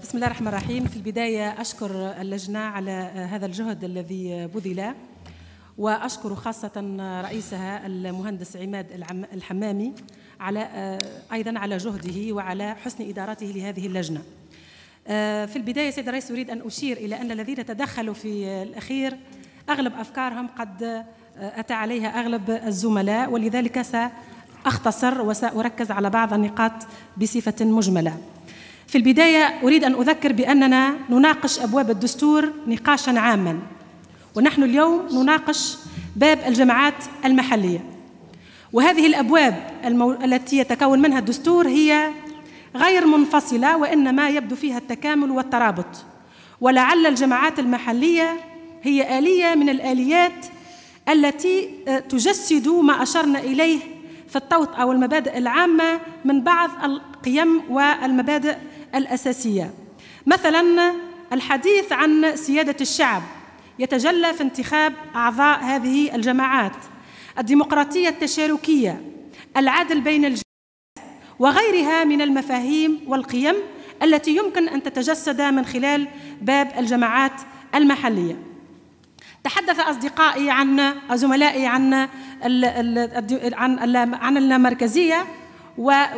بسم الله الرحمن الرحيم في البداية أشكر اللجنة على هذا الجهد الذي بذل وأشكر خاصة رئيسها المهندس عماد الحمامي على أيضا على جهده وعلى حسن إدارته لهذه اللجنة آه، في البداية سيد الرئيس أريد أن أشير إلى أن الذين تدخلوا في الأخير أغلب أفكارهم قد آه، أتى عليها أغلب الزملاء ولذلك سأختصر وسأركز على بعض النقاط بصفة مجملة في البداية أريد أن أذكر بأننا نناقش أبواب الدستور نقاشا عاما ونحن اليوم نناقش باب الجماعات المحلية وهذه الأبواب المو... التي يتكون منها الدستور هي غير منفصلة وإنما يبدو فيها التكامل والترابط ولعل الجماعات المحلية هي آلية من الآليات التي آه، تجسد ما أشرنا إليه في الطوط أو المبادئ العامة من بعض القيم والمبادئ الأساسية مثلا الحديث عن سيادة الشعب يتجلى في انتخاب أعضاء هذه الجماعات الديمقراطية التشاركية العدل بين الجنسيات وغيرها من المفاهيم والقيم التي يمكن أن تتجسد من خلال باب الجماعات المحلية تحدث أصدقائي عن زملائي عن عن عن اللامركزيه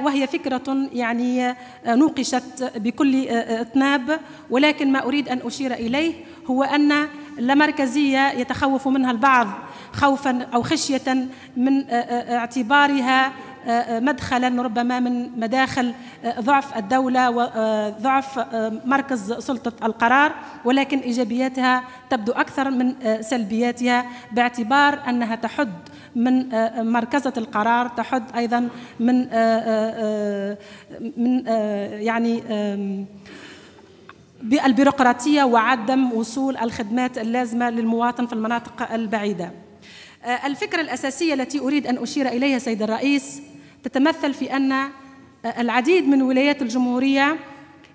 وهي فكرة يعني آه، نوقشت بكل آه، آه، اطناب ولكن ما أريد أن أشير إليه هو أن اللامركزية يتخوف منها البعض خوفا أو خشية من اعتبارها آه، مدخلا ربما من مداخل آه، ضعف الدولة وضعف آه، مركز سلطة القرار ولكن إيجابياتها تبدو أكثر من سلبياتها باعتبار أنها تحد من مركزة القرار تحد أيضا من من يعني بالبيروقراطية وعدم وصول الخدمات اللازمة للمواطن في المناطق البعيدة الفكرة الأساسية التي أريد أن أشير إليها سيد الرئيس تتمثل في أن آه، العديد من ولايات الجمهورية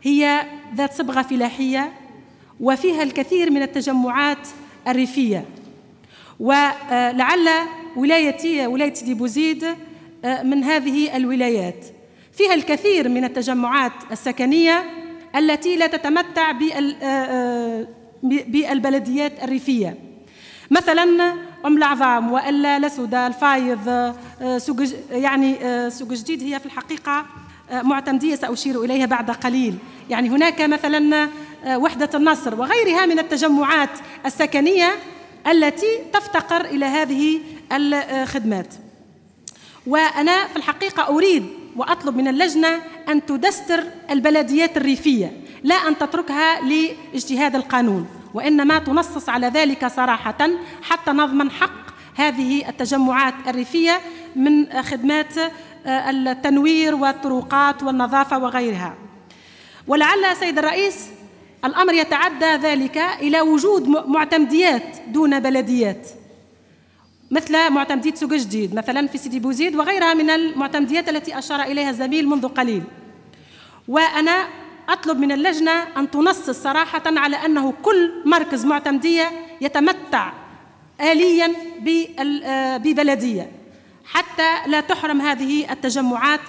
هي ذات صبغة فلاحية وفيها الكثير من التجمعات الريفية ولعل ولايتي ولاية دي بوزيد آه، من هذه الولايات فيها الكثير من التجمعات السكنية التي لا تتمتع آه، بالبلديات الريفية مثلا أم العظام وألا لسودة الفايض آه، سوق يعني آه، سوق جديد هي في الحقيقة آه، معتمدية سأشير إليها بعد قليل يعني هناك مثلا وحدة النصر وغيرها من التجمعات السكنية التي تفتقر إلى هذه الخدمات وأنا في الحقيقة أريد وأطلب من اللجنة أن تدستر البلديات الريفية لا أن تتركها لاجتهاد القانون وإنما تنصص على ذلك صراحة حتى نضمن حق هذه التجمعات الريفية من خدمات آه، التنوير والطرقات والنظافة وغيرها ولعل سيد الرئيس الأمر يتعدى ذلك إلى وجود معتمديات دون بلديات مثل معتمدية سوق جديد مثلا في سيدي بوزيد وغيرها من المعتمديات التي أشار إليها الزميل منذ قليل وأنا أطلب من اللجنة أن تنص صراحة على أنه كل مركز معتمدية يتمتع آليا آه، ببلدية حتى لا تحرم هذه التجمعات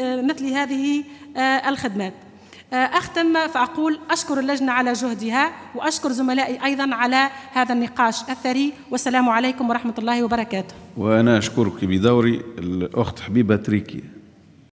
آه، مثل هذه آه، الخدمات أختم فأقول أشكر اللجنة على جهدها وأشكر زملائي أيضا على هذا النقاش الثري والسلام عليكم ورحمة الله وبركاته وأنا أشكرك بدوري الأخت حبيبة تريكي